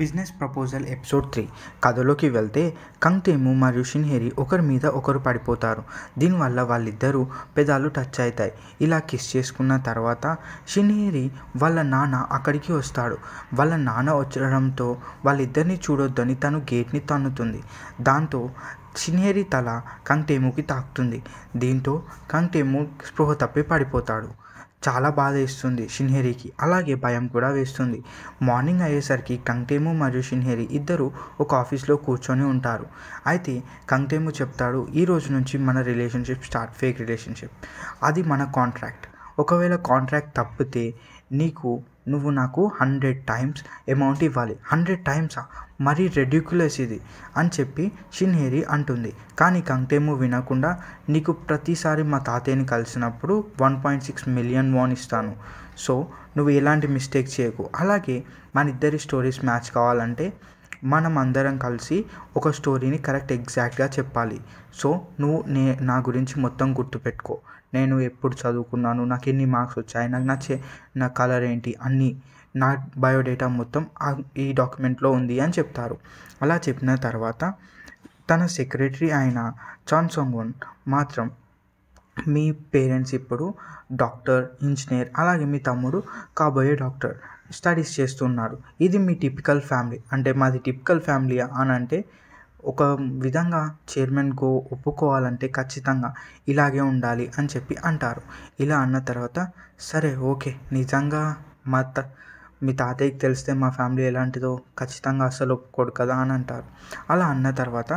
business proposal episode three కథలోకి వెళ్తే కంగ్తేము మరియు షిన్హేరి ఒకరి మీద ఒకరు పడిపోతారు దీనివల్ల వాళ్ళిద్దరూ పెదాలు టచ్ అవుతాయి ఇలా కిస్ చేసుకున్న తర్వాత షిన్హేరి వాళ్ళ నాన్న అక్కడికి వస్తాడు వాళ్ళ నాన్న వచ్చడంతో వాళ్ళిద్దరిని చూడొద్దని తను గేట్ని తన్నుతుంది దాంతో షిన్హేరి తల కంగ్తేముకి తాకుతుంది దీంతో కంగ్తేము స్పృహ తప్పి పడిపోతాడు చాలా బాధ వేస్తుంది షిన్హేరికి అలాగే భయం కూడా వేస్తుంది మార్నింగ్ అయ్యేసరికి కంగ్టేము మరియు షిన్హేరి ఇద్దరు ఒక ఆఫీస్లో కూర్చొని ఉంటారు అయితే కంగ్టేము చెప్తాడు ఈ రోజు నుంచి మన రిలేషన్షిప్ స్టార్ట్ ఫేక్ రిలేషన్షిప్ అది మన కాంట్రాక్ట్ ఒకవేళ కాంట్రాక్ట్ తప్పితే నీకు నువ్వు నాకు హండ్రెడ్ టైమ్స్ అమౌంట్ ఇవ్వాలి హండ్రెడ్ టైమ్సా మరీ రెడ్యుక్యులస్ ఇది అని చెప్పి షిన్హేరి అంటుంది కానీ కంకేము వినకుండా నీకు ప్రతిసారి మా తాతయ్యని కలిసినప్పుడు one point six million won ఇస్తాను సో నువ్వు ఎలాంటి మిస్టేక్ చేయకు అలాగే మన ఇద్దరి స్టోరీస్ మ్యాచ్ కావాలంటే మనం అందరం కలిసి ఒక స్టోరీని కరెక్ట్ ఎగ్జాక్ట్గా చెప్పాలి సో నువ్వు నే నా గురించి మొత్తం గుర్తుపెట్టుకో నేను ఎప్పుడు చదువుకున్నాను నాకు ఎన్ని మార్క్స్ వచ్చాయి నాకు నచ్చే నా కలర్ ఏంటి అన్నీ నా బయోడేటా మొత్తం ఈ డాక్యుమెంట్లో ఉంది అని చెప్తారు అలా చెప్పిన తర్వాత తన సెక్రటరీ అయిన చాన్ సొంగ్వన్ మాత్రం మీ పేరెంట్స్ ఇప్పుడు డాక్టర్ ఇంజనీర్ అలాగే మీ తమ్ముడు కాబోయే డాక్టర్ స్టడీస్ చేస్తున్నారు ఇది మీ టిపికల్ ఫ్యామిలీ అంటే మాది టిపికల్ ఫ్యామిలీ అని అంటే ఒక విధంగా చైర్మన్కు ఒప్పుకోవాలంటే ఖచ్చితంగా ఇలాగే ఉండాలి అని చెప్పి అంటారు ఇలా అన్న తర్వాత సరే ఓకే నిజంగా మా త మీ తాతయ్యకి తెలిస్తే మా ఫ్యామిలీ ఎలాంటిదో ఖచ్చితంగా అసలు ఒప్పుకోడు కదా అని అంటారు అలా అన్న తర్వాత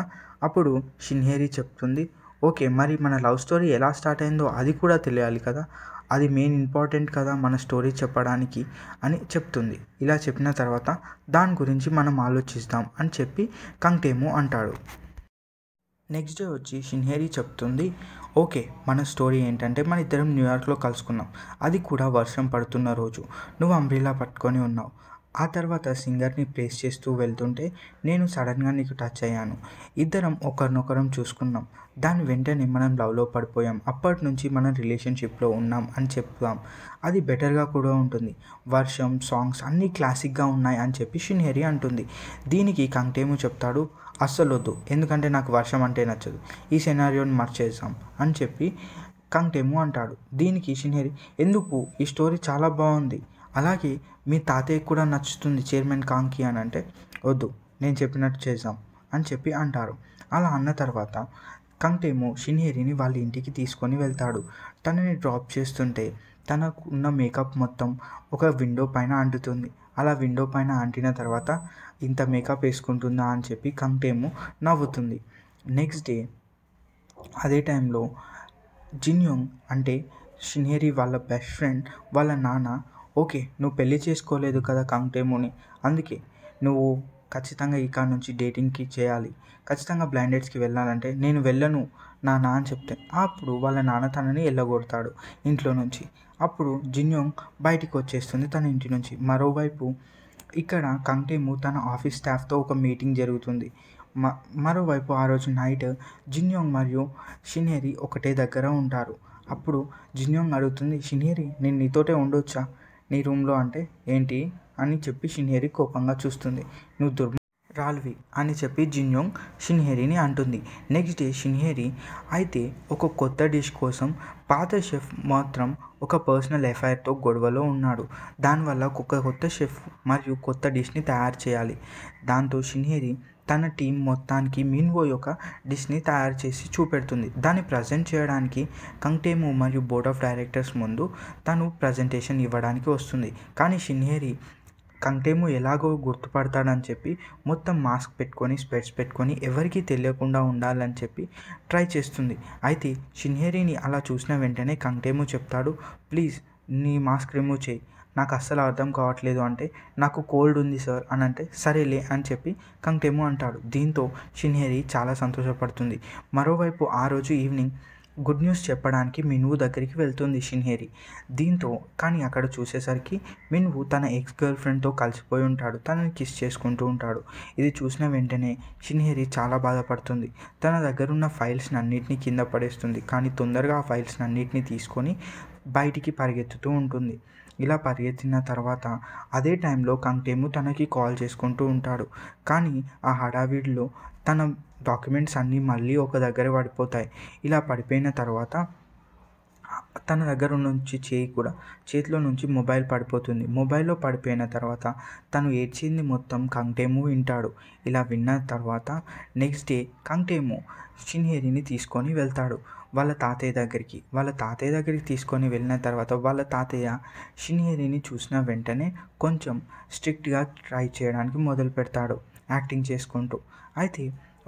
అప్పుడు షిన్హేరి చెప్తుంది ఓకే మరి మన లవ్ స్టోరీ ఎలా స్టార్ట్ అయిందో అది కూడా తెలియాలి కదా అది మెయిన్ ఇంపార్టెంట్ కదా మన స్టోరీ చెప్పడానికి అని చెప్తుంది ఇలా చెప్పిన తర్వాత దాని గురించి మనం ఆలోచిస్తాం అని చెప్పి కంకేము అంటాడు నెక్స్ట్ డే వచ్చి షిన్హేరి చెప్తుంది ఓకే మన స్టోరీ ఏంటంటే మన ఇద్దరం న్యూయార్క్లో కలుసుకున్నాం అది కూడా వర్షం పడుతున్న రోజు నువ్వు అంబ్రిలా పట్టుకొని ఉన్నావు ఆ తర్వాత సింగర్ని ప్లేస్ చేస్తూ వెళ్తుంటే నేను సడన్గా నీకు టచ్ అయ్యాను ఇద్దరం ఒకరినొకరం చూసుకున్నాం దాని వెంటనే మనం లవ్లో పడిపోయాం అప్పటి నుంచి మనం రిలేషన్షిప్లో ఉన్నాం అని చెప్తాం అది బెటర్గా కూడా ఉంటుంది వర్షం సాంగ్స్ అన్నీ క్లాసిక్గా ఉన్నాయి అని చెప్పి షిన్హెరి అంటుంది దీనికి కంటేమో చెప్తాడు అస్సలొద్దు ఎందుకంటే నాకు వర్షం అంటే నచ్చదు ఈ సెనారియోని మర్చేసాం అని చెప్పి కంటేము అంటాడు దీనికి షిన్హెరి ఎందుకు ఈ స్టోరీ చాలా బాగుంది అలాగే మీ తాతయ్యకు కూడా నచ్చుతుంది చైర్మన్ కాంకి అని అంటే వద్దు నేను చెప్పినట్టు చేద్దాం అని చెప్పి అంటారు అలా అన్న తర్వాత కంకేమో షినేరిని వాళ్ళ ఇంటికి తీసుకొని వెళ్తాడు తనని డ్రాప్ చేస్తుంటే తనకు ఉన్న మేకప్ మొత్తం ఒక విండో పైన అంటుతుంది అలా విండో పైన అంటిన తర్వాత ఇంత మేకప్ వేసుకుంటుందా అని చెప్పి కంకేమో నవ్వుతుంది నెక్స్ట్ డే అదే టైంలో జిన్యోంగ్ అంటే షినేరి వాళ్ళ బెస్ట్ ఫ్రెండ్ వాళ్ళ నాన్న ఓకే నువ్వు పెళ్ళి చేసుకోలేదు కదా కమటేమోని అందుకే నువ్వు ఖచ్చితంగా ఇక్కడ నుంచి డేటింగ్కి చేయాలి ఖచ్చితంగా బ్లైండెడ్స్కి వెళ్ళాలంటే నేను వెళ్ళను నా నాన్న చెప్తే అప్పుడు వాళ్ళ నాన్న తనని వెళ్ళగొడతాడు ఇంట్లో నుంచి అప్పుడు జిన్యోంగ్ బయటికి వచ్చేస్తుంది తన ఇంటి నుంచి మరోవైపు ఇక్కడ కంటేము తన ఆఫీస్ స్టాఫ్తో ఒక మీటింగ్ జరుగుతుంది మ మరోవైపు ఆ రోజు నైట్ జిన్యోంగ్ మరియు షినేరి ఒకటే దగ్గర ఉంటారు అప్పుడు జిన్యోంగ్ అడుగుతుంది షినేరి నేను నీతోటే ఉండొచ్చా నీ రూమ్లో అంటే ఏంటి అని చెప్పి షిన్హేరి కోపంగా చూస్తుంది నువ్వు దుర్మ రాల్వి అని చెప్పి జిన్యోంగ్ షిన్హేరిని అంటుంది నెక్స్ట్ డే షిన్హేరి అయితే ఒక కొత్త డిష్ కోసం పాత షెఫ్ మాత్రం ఒక పర్సనల్ ఎఫ్ఐఆర్తో గొడవలో ఉన్నాడు దానివల్ల ఒక కొత్త షెఫ్ మరియు కొత్త డిష్ని తయారు చేయాలి దాంతో షిన్హేరి తన టీం మొత్తానికి మిన్వో యొక్క డిష్ని తయారు చేసి చూపెడుతుంది దాన్ని ప్రజెంట్ చేయడానికి కంగ్టేము మరియు బోర్డ్ ఆఫ్ డైరెక్టర్స్ ముందు తను ప్రజెంటేషన్ ఇవ్వడానికి వస్తుంది కానీ షిన్హేరి కంగ్టేమో ఎలాగో గుర్తుపడతాడని చెప్పి మొత్తం మాస్క్ పెట్టుకొని స్పెట్స్ పెట్టుకొని ఎవరికీ తెలియకుండా ఉండాలని చెప్పి ట్రై చేస్తుంది అయితే షిన్హేరిని అలా చూసిన వెంటనే కంటేము చెప్తాడు ప్లీజ్ నీ మాస్క్ రిమూవ్ చేయి నాకు అస్సలు అర్థం కావట్లేదు అంటే నాకు కోల్డ్ ఉంది సార్ అని అంటే సరేలే అని చెప్పి కంకేమో అంటాడు దీంతో షిన్హేరి చాలా సంతోషపడుతుంది మరోవైపు ఆ రోజు ఈవినింగ్ గుడ్ న్యూస్ చెప్పడానికి మినువు దగ్గరికి వెళ్తుంది షిన్హేరి దీంతో కానీ అక్కడ చూసేసరికి మినువు తన ఎక్స్ గర్ల్ ఫ్రెండ్తో కలిసిపోయి ఉంటాడు తనని కిస్ చేసుకుంటూ ఉంటాడు ఇది చూసిన వెంటనే షిన్హేరి చాలా బాధపడుతుంది తన దగ్గరున్న ఫైల్స్ని అన్నిటినీ కింద పడేస్తుంది కానీ తొందరగా ఆ ఫైల్స్ని అన్నిటినీ తీసుకొని బయటికి పరిగెత్తుతూ ఉంటుంది ఇలా పరిగెత్తిన తర్వాత అదే టైంలో కంకేము తనకి కాల్ చేసుకుంటూ ఉంటాడు కానీ ఆ హడావిడిలో తన డాక్యుమెంట్స్ అన్నీ మళ్ళీ ఒక దగ్గర పడిపోతాయి ఇలా పడిపోయిన తర్వాత తన దగ్గర నుంచి చేయి కూడా చేతిలో నుంచి మొబైల్ పడిపోతుంది మొబైల్లో పడిపోయిన తర్వాత తను ఏడ్చింది మొత్తం కంగ్టేము వింటాడు ఇలా విన్న తర్వాత నెక్స్ట్ డే కంగ్టేము షిన్హేరిని తీసుకొని వెళ్తాడు వాళ్ళ తాతయ్య దగ్గరికి వాళ్ళ తాతయ్య దగ్గరికి తీసుకొని వెళ్ళిన తర్వాత వాళ్ళ తాతయ్య షిన్హేరిని చూసిన వెంటనే కొంచెం స్ట్రిక్ట్గా ట్రై చేయడానికి మొదలు పెడతాడు యాక్టింగ్ చేసుకుంటూ అయితే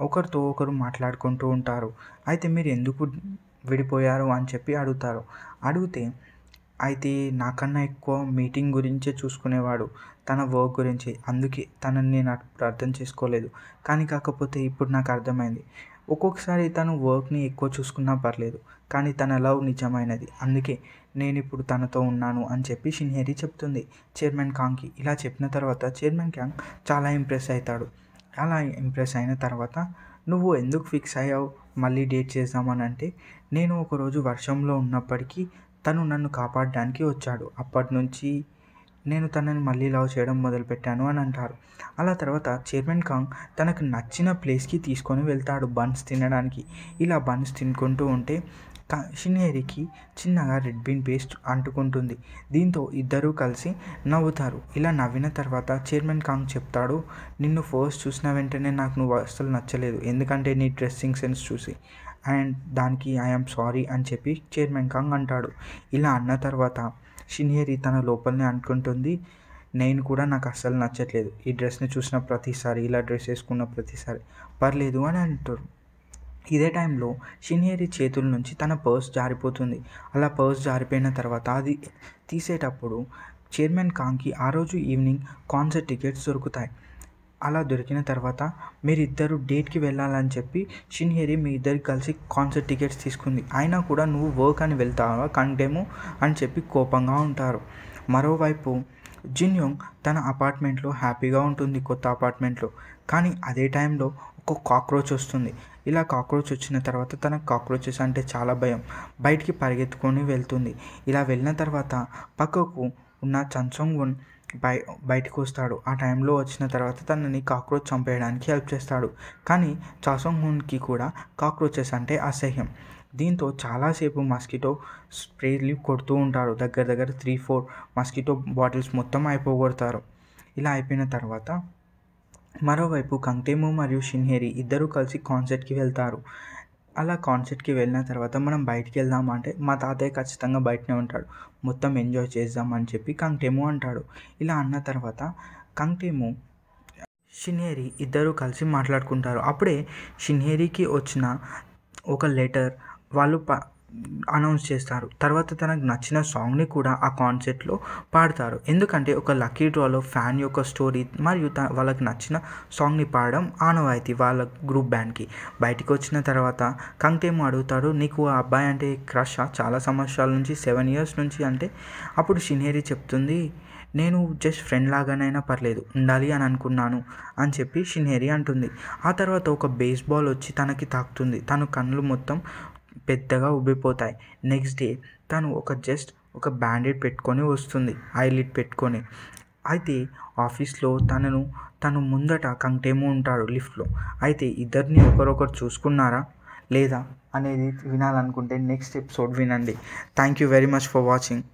ఒకరితో ఒకరు మాట్లాడుకుంటూ ఉంటారు అయితే మీరు ఎందుకు విడిపోయారు అని చెప్పి అడుగుతారు అడిగితే అయితే నాకన్నా ఎక్కువ మీటింగ్ గురించే చూసుకునేవాడు తన వర్క్ గురించి అందుకే తనని నేను అప్పుడు అర్థం చేసుకోలేదు కానీ కాకపోతే ఇప్పుడు నాకు అర్థమైంది ఒక్కొక్కసారి తను వర్క్ని ఎక్కువ చూసుకున్నా పర్లేదు కానీ తన లవ్ నిజమైనది అందుకే నేను ఇప్పుడు తనతో ఉన్నాను అని చెప్పి షిన్హేరి చెప్తుంది చైర్మన్ కాంగ్కి ఇలా చెప్పిన తర్వాత చైర్మన్ క్యాంగ్ చాలా ఇంప్రెస్ అవుతాడు అలా ఇంప్రెస్ అయిన తర్వాత నువ్వు ఎందుకు ఫిక్స్ అయ్యావు మళ్ళీ డేట్ చేద్దామని అంటే నేను ఒకరోజు వర్షంలో ఉన్నప్పటికీ తను నన్ను కాపాడడానికి వచ్చాడు అప్పటి నుంచి నేను తనని మళ్ళీ లవ్ చేయడం మొదలుపెట్టాను అని అంటారు అలా తర్వాత చైర్మన్ కాంగ్ తనకు నచ్చిన ప్లేస్కి తీసుకొని వెళ్తాడు బన్స్ తినడానికి ఇలా బన్స్ తినుకుంటూ ఉంటే షినేరికి చిన్నగా రెడ్ బీన్ పేస్ట్ అంటుకుంటుంది దీంతో ఇద్దరూ కలిసి నవ్వుతారు ఇలా నవ్విన తర్వాత చైర్మన్ కాంగ్ చెప్తాడు నిన్ను ఫస్ట్ చూసిన వెంటనే నాకు నువ్వు అసలు నచ్చలేదు ఎందుకంటే నీ డ్రెస్సింగ్ సెన్స్ చూసి అండ్ దానికి ఐఎమ్ సారీ అని చెప్పి చైర్మన్ కాంగ్ అంటాడు ఇలా అన్న తర్వాత షినియరి తన లోపలనే అనుకుంటుంది నేను కూడా నాకు అస్సలు నచ్చట్లేదు ఈ డ్రెస్ని చూసిన ప్రతిసారి ఇలా డ్రెస్ వేసుకున్న ప్రతిసారి పర్లేదు అని అంటారు ఇదే టైంలో షినియరి చేతుల నుంచి తన పర్స్ జారిపోతుంది అలా పర్స్ జారిపోయిన తర్వాత అది తీసేటప్పుడు చైర్మన్ కాంగ్కి ఆ రోజు ఈవినింగ్ కాన్సర్ట్ టికెట్స్ దొరుకుతాయి అలా దొరికిన తర్వాత మీరిద్దరు డేట్కి వెళ్ళాలని చెప్పి షిన్హేరి మీ ఇద్దరికి కలిసి కాన్సర్ట్ టికెట్స్ తీసుకుంది అయినా కూడా నువ్వు వర్క్ అని వెళ్తావా కంటేమో అని చెప్పి కోపంగా ఉంటారు మరోవైపు జిన్యోంగ్ తన అపార్ట్మెంట్లో హ్యాపీగా ఉంటుంది కొత్త అపార్ట్మెంట్లో కానీ అదే టైంలో ఒక కాక్రోచ్ వస్తుంది ఇలా కాక్రోచ్ వచ్చిన తర్వాత తన కాక్రోచెస్ అంటే చాలా భయం బయటికి పరిగెత్తుకొని వెళ్తుంది ఇలా వెళ్ళిన తర్వాత పక్కకు ఉన్న చన్సంగ్ వన్ బయ బయటకు వస్తాడు ఆ టైంలో వచ్చిన తర్వాత తనని కాక్రోచ్ చంపేయడానికి హెల్ప్ చేస్తాడు కానీ చాసంగ్ కూడా కాక్రోచెస్ అంటే అసహ్యం దీంతో చాలాసేపు మస్కిటో స్ప్రేలు కొడుతూ ఉంటారు దగ్గర దగ్గర త్రీ ఫోర్ మస్కిటో బాటిల్స్ మొత్తం అయిపోగొడతారు ఇలా అయిపోయిన తర్వాత మరోవైపు కంగ్టేము మరియు షిన్హేరి ఇద్దరూ కలిసి కాన్సర్ట్కి వెళ్తారు అలా కాన్సర్ట్కి వెళ్ళిన తర్వాత మనం బయటికి వెళ్దామా అంటే మా తాతయ్య ఖచ్చితంగా బయటనే ఉంటాడు మొత్తం ఎంజాయ్ చేద్దామని చెప్పి కంగ్టేము అంటాడు ఇలా అన్న తర్వాత కంగ్టేము షిన్హేరి ఇద్దరు కలిసి మాట్లాడుకుంటారు అప్పుడే షిన్హేరికి వచ్చిన ఒక లెటర్ వాళ్ళు ప అనౌన్స్ చేస్తారు తర్వాత తనకు నచ్చిన సాంగ్ని కూడా ఆ కాన్సెప్ట్లో పాడతారు ఎందుకంటే ఒక లక్కీ డ్రాలో ఫ్యాన్ యొక్క స్టోరీ మరియు త వాళ్ళకి నచ్చిన సాంగ్ని పాడడం ఆనవాయితీ వాళ్ళ గ్రూప్ బ్యాండ్కి బయటకు వచ్చిన తర్వాత కంగ్టేమో అడుగుతాడు నీకు ఆ అబ్బాయి అంటే క్రష్ చాలా సంవత్సరాల నుంచి సెవెన్ ఇయర్స్ నుంచి అంటే అప్పుడు షినేరి చెప్తుంది నేను జస్ట్ ఫ్రెండ్ లాగానైనా పర్లేదు ఉండాలి అని అనుకున్నాను అని చెప్పి షినేరి అంటుంది ఆ తర్వాత ఒక బేస్బాల్ వచ్చి తనకి తాకుతుంది తను కళ్ళు మొత్తం పెద్దగా ఉబ్బిపోతాయి నెక్స్ట్ డే తను ఒక జస్ట్ ఒక బ్యాండేడ్ పెట్టుకొని వస్తుంది ఐలిట్ పెట్టుకొని అయితే ఆఫీస్లో తనను తను ముందట కంటేమో ఉంటాడు లిఫ్ట్లో అయితే ఇద్దరిని ఒకరొకరు చూసుకున్నారా లేదా అనేది వినాలనుకుంటే నెక్స్ట్ ఎపిసోడ్ వినండి thank you very much for watching